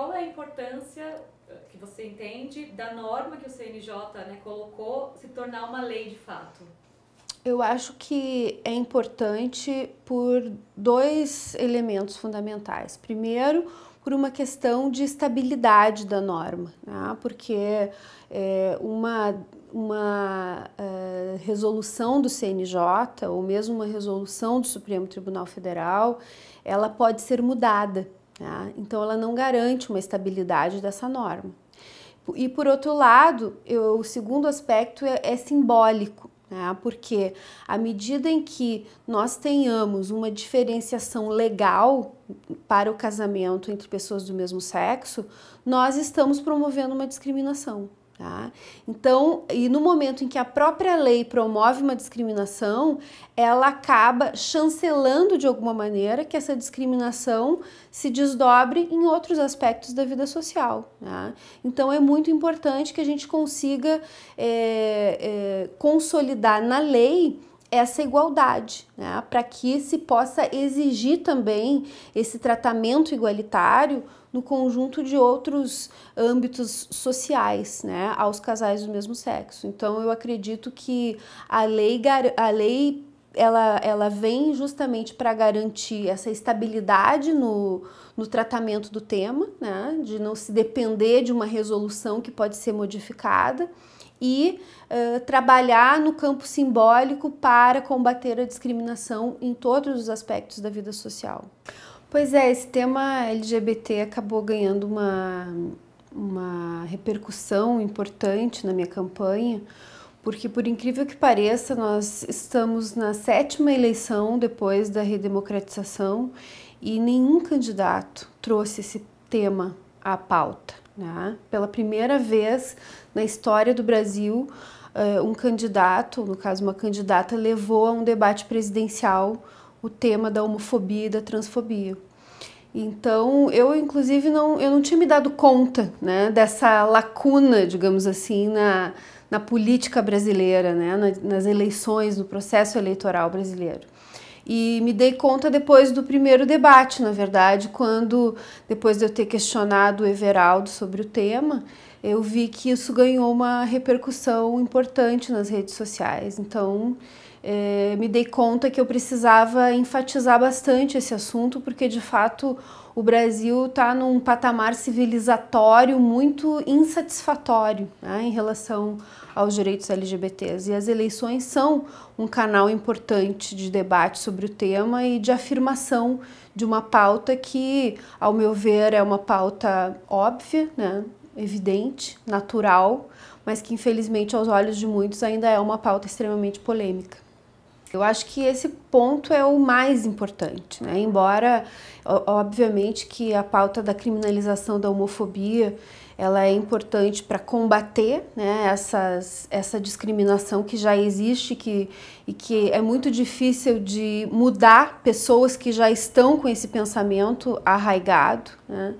qual é a importância eh, que você entende da norma que o CNJ né, colocou se tornar uma lei de fato? Eu acho que é importante por dois elementos fundamentais. Primeiro, por uma questão de estabilidade da norma, né? porque é, uma, uma uh, resolução do CNJ ou mesmo uma resolução do Supremo Tribunal Federal, ela pode ser mudada. Tá? Então, ela não garante uma estabilidade dessa norma. E por outro lado, eu, o segundo aspecto é, é simbólico, né? porque à medida em que nós tenhamos uma diferenciação legal para o casamento entre pessoas do mesmo sexo, nós estamos promovendo uma discriminação. Tá? Então, e no momento em que a própria lei promove uma discriminação, ela acaba chancelando de alguma maneira que essa discriminação se desdobre em outros aspectos da vida social. Né? Então, é muito importante que a gente consiga é, é, consolidar na lei essa igualdade, né? para que se possa exigir também esse tratamento igualitário no conjunto de outros âmbitos sociais, né, aos casais do mesmo sexo. Então eu acredito que a lei a lei ela, ela vem justamente para garantir essa estabilidade no, no tratamento do tema, né, de não se depender de uma resolução que pode ser modificada e uh, trabalhar no campo simbólico para combater a discriminação em todos os aspectos da vida social. Pois é, esse tema LGBT acabou ganhando uma, uma repercussão importante na minha campanha, porque, por incrível que pareça, nós estamos na sétima eleição depois da redemocratização e nenhum candidato trouxe esse tema à pauta. Né? Pela primeira vez na história do Brasil, eh, um candidato, no caso uma candidata, levou a um debate presidencial o tema da homofobia e da transfobia. Então, eu inclusive não, eu não tinha me dado conta né, dessa lacuna, digamos assim, na, na política brasileira, né, nas eleições, no processo eleitoral brasileiro. E me dei conta depois do primeiro debate, na verdade, quando, depois de eu ter questionado o Everaldo sobre o tema, eu vi que isso ganhou uma repercussão importante nas redes sociais. Então, é, me dei conta que eu precisava enfatizar bastante esse assunto, porque de fato o Brasil está num patamar civilizatório muito insatisfatório né, em relação aos direitos LGBTs. E as eleições são um canal importante de debate sobre o tema e de afirmação de uma pauta que, ao meu ver, é uma pauta óbvia, né? evidente, natural, mas que infelizmente aos olhos de muitos ainda é uma pauta extremamente polêmica. Eu acho que esse ponto é o mais importante, né? Embora, obviamente, que a pauta da criminalização da homofobia ela é importante para combater né, essas, essa discriminação que já existe que, e que é muito difícil de mudar pessoas que já estão com esse pensamento arraigado. Né?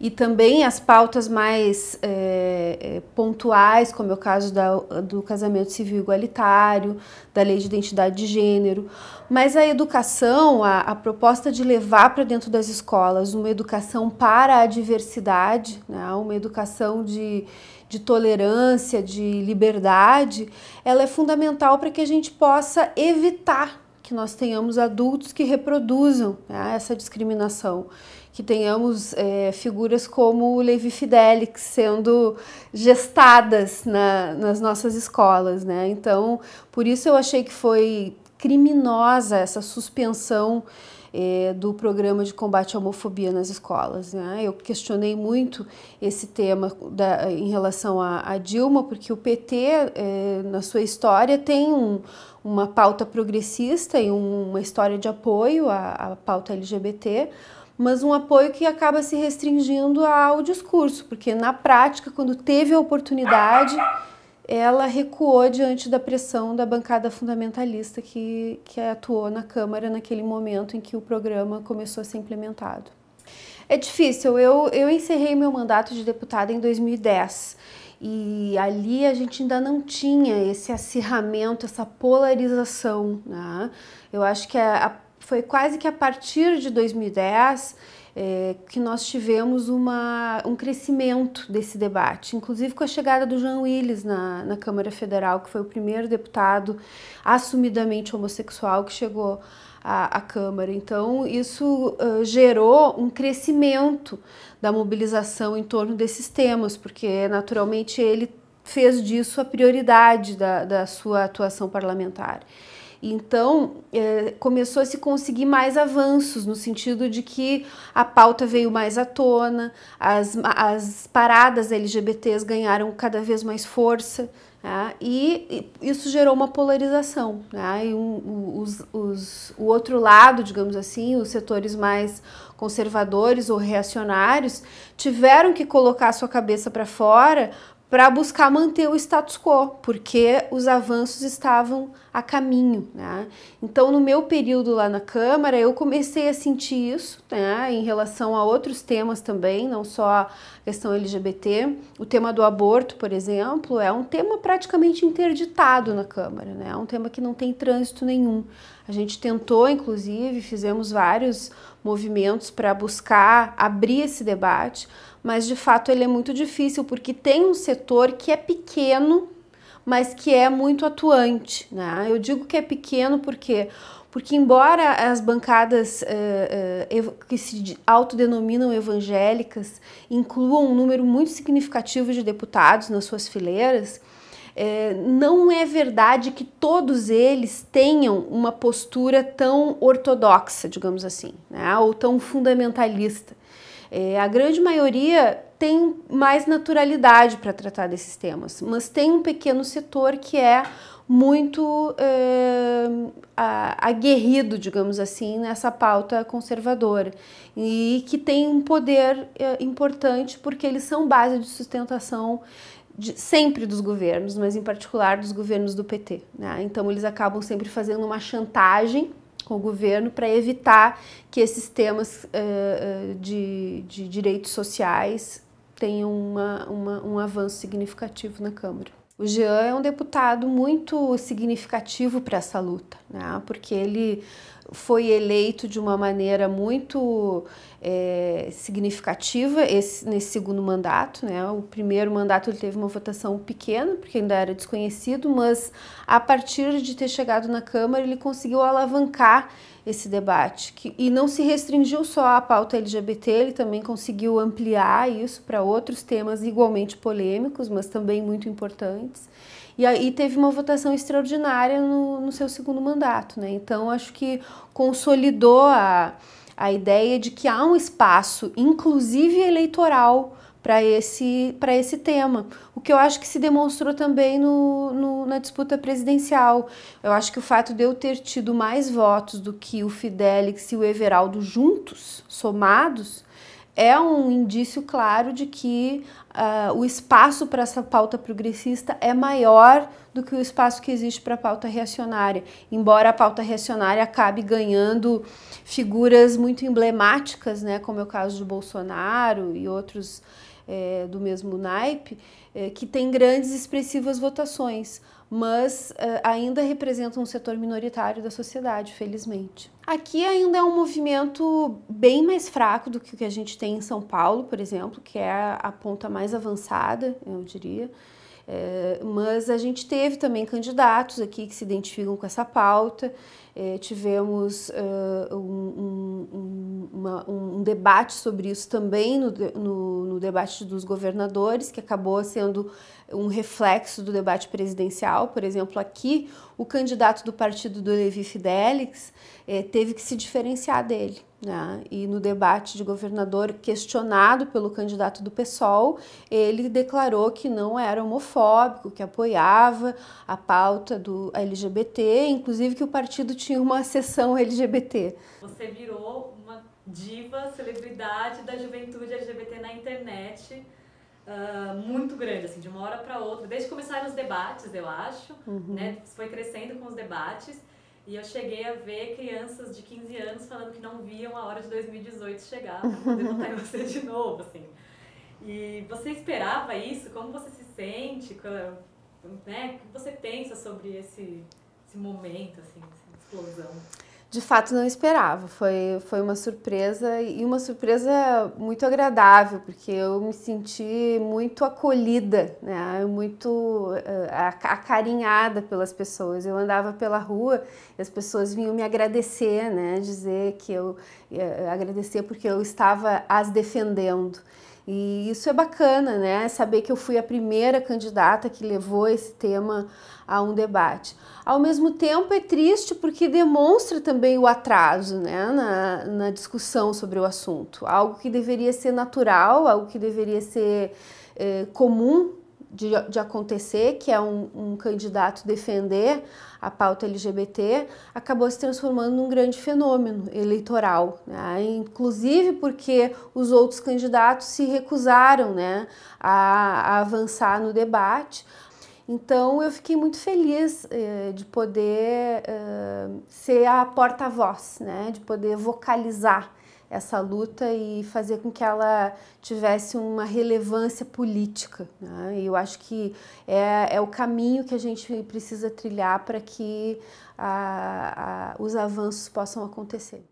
e também as pautas mais é, pontuais, como é o caso da, do casamento civil igualitário, da lei de identidade de gênero. Mas a educação, a, a proposta de levar para dentro das escolas uma educação para a diversidade, né, uma educação de, de tolerância, de liberdade, ela é fundamental para que a gente possa evitar que nós tenhamos adultos que reproduzam né, essa discriminação que tenhamos é, figuras como o Levi Fidelix sendo gestadas na, nas nossas escolas, né? Então, por isso eu achei que foi criminosa essa suspensão é, do programa de combate à homofobia nas escolas. Né? Eu questionei muito esse tema da, em relação a, Dilma, porque o PT, é, na sua história, tem um uma pauta progressista e um, uma história de apoio à, à pauta LGBT, mas um apoio que acaba se restringindo ao discurso, porque na prática, quando teve a oportunidade, ela recuou diante da pressão da bancada fundamentalista que, que atuou na Câmara naquele momento em que o programa começou a ser implementado. É difícil, eu, eu encerrei meu mandato de deputada em 2010 e ali a gente ainda não tinha esse acirramento, essa polarização. Né? Eu acho que a, é a, foi quase que a partir de 2010 é, que nós tivemos uma, um crescimento desse debate, inclusive com a chegada do João Willis na, na Câmara Federal, que foi o primeiro deputado assumidamente homossexual que chegou a, a Câmara. Então, isso uh, gerou um crescimento da mobilização em torno desses temas, porque naturalmente ele fez disso a prioridade da, da sua atuação parlamentar. Então, é, começou a se conseguir mais avanços, no sentido de que a pauta veio mais à tona, as, as paradas LGBTs ganharam cada vez mais força, né? e, e isso gerou uma polarização. Né? E um, os, os, o outro lado, digamos assim, os setores mais conservadores ou reacionários tiveram que colocar sua cabeça para fora para buscar manter o status quo, porque os avanços estavam a caminho. Né? Então, no meu período lá na Câmara, eu comecei a sentir isso né, em relação a outros temas também, não só a questão LGBT. O tema do aborto, por exemplo, é um tema praticamente interditado na Câmara, né? é um tema que não tem trânsito nenhum. A gente tentou, inclusive, fizemos vários movimentos para buscar abrir esse debate mas de fato ele é muito difícil porque tem um setor que é pequeno, mas que é muito atuante. Né? Eu digo que é pequeno porque porque embora as bancadas eh, eh, que se autodenominam evangélicas incluam um número muito significativo de deputados nas suas fileiras, eh, não é verdade que todos eles tenham uma postura tão ortodoxa, digamos assim, né? ou tão fundamentalista. É, a grande maioria tem mais naturalidade para tratar desses temas, mas tem um pequeno setor que é muito é, aguerrido, digamos assim, nessa pauta conservadora e que tem um poder é, importante porque eles são base de sustentação de, sempre dos governos, mas em particular dos governos do PT. Né? Então eles acabam sempre fazendo uma chantagem com o governo para evitar que esses temas uh, de, de direitos sociais tenham uma, uma, um avanço significativo na Câmara. O Jean é um deputado muito significativo para essa luta, né? porque ele foi eleito de uma maneira muito é, significativa esse, nesse segundo mandato. Né? O primeiro mandato ele teve uma votação pequena, porque ainda era desconhecido, mas a partir de ter chegado na Câmara, ele conseguiu alavancar esse debate. Que, e não se restringiu só à pauta LGBT, ele também conseguiu ampliar isso para outros temas igualmente polêmicos, mas também muito importantes. E aí teve uma votação extraordinária no, no seu segundo mandato. Né? Então, acho que consolidou a, a ideia de que há um espaço, inclusive eleitoral, para esse, para esse tema. O que eu acho que se demonstrou também no, no, na disputa presidencial. Eu acho que o fato de eu ter tido mais votos do que o Fidelix e o Everaldo juntos, somados, é um indício claro de que uh, o espaço para essa pauta progressista é maior do que o espaço que existe para a pauta reacionária, embora a pauta reacionária acabe ganhando figuras muito emblemáticas, né, como é o caso de Bolsonaro e outros é, do mesmo naipe, é, que tem grandes expressivas votações, mas é, ainda representam um setor minoritário da sociedade, felizmente. Aqui ainda é um movimento bem mais fraco do que o que a gente tem em São Paulo, por exemplo, que é a ponta mais avançada, eu diria. É, mas a gente teve também candidatos aqui que se identificam com essa pauta é, tivemos uh, um, um, uma, um, debate sobre isso também no, no, no, debate dos governadores, que acabou sendo um reflexo do debate presidencial. Por exemplo, aqui, o candidato do partido do Levi Fidelix é, teve que se diferenciar dele. Né? E no debate de governador, questionado pelo candidato do PSOL, ele declarou que não era homofóbico, que apoiava a pauta do LGBT, inclusive que o partido tinha uma sessão LGBT. Você virou uma diva, celebridade da juventude LGBT na internet. Uh, muito grande, assim, de uma hora para outra. Desde que começaram os debates, eu acho, uhum. né? Foi crescendo com os debates. E eu cheguei a ver crianças de 15 anos falando que não viam a hora de 2018 chegar para poder votar em você de novo, assim. E você esperava isso? Como você se sente? É né? O que você pensa sobre esse, esse momento, assim? explosão? De fato, não esperava. Foi, foi uma surpresa e uma surpresa muito agradável, porque eu me senti muito acolhida, né? muito uh, acarinhada pelas pessoas. Eu andava pela rua e as pessoas vinham me agradecer, né? dizer que eu uh, agradecer porque eu estava as defendendo. E isso é bacana, né? Saber que eu fui a primeira candidata que levou esse tema a um debate. Ao mesmo tempo, é triste porque demonstra também o atraso né? na, na discussão sobre o assunto. Algo que deveria ser natural, algo que deveria ser eh, comum de, de acontecer, que é um, um candidato defender a pauta LGBT, acabou se transformando num grande fenômeno eleitoral, né? inclusive porque os outros candidatos se recusaram né, a, a avançar no debate. Então eu fiquei muito feliz eh, de poder eh, ser a porta-voz, né, de poder vocalizar essa luta e fazer com que ela tivesse uma relevância política. Né? E eu acho que é, é o caminho que a gente precisa trilhar para que a, a, os avanços possam acontecer.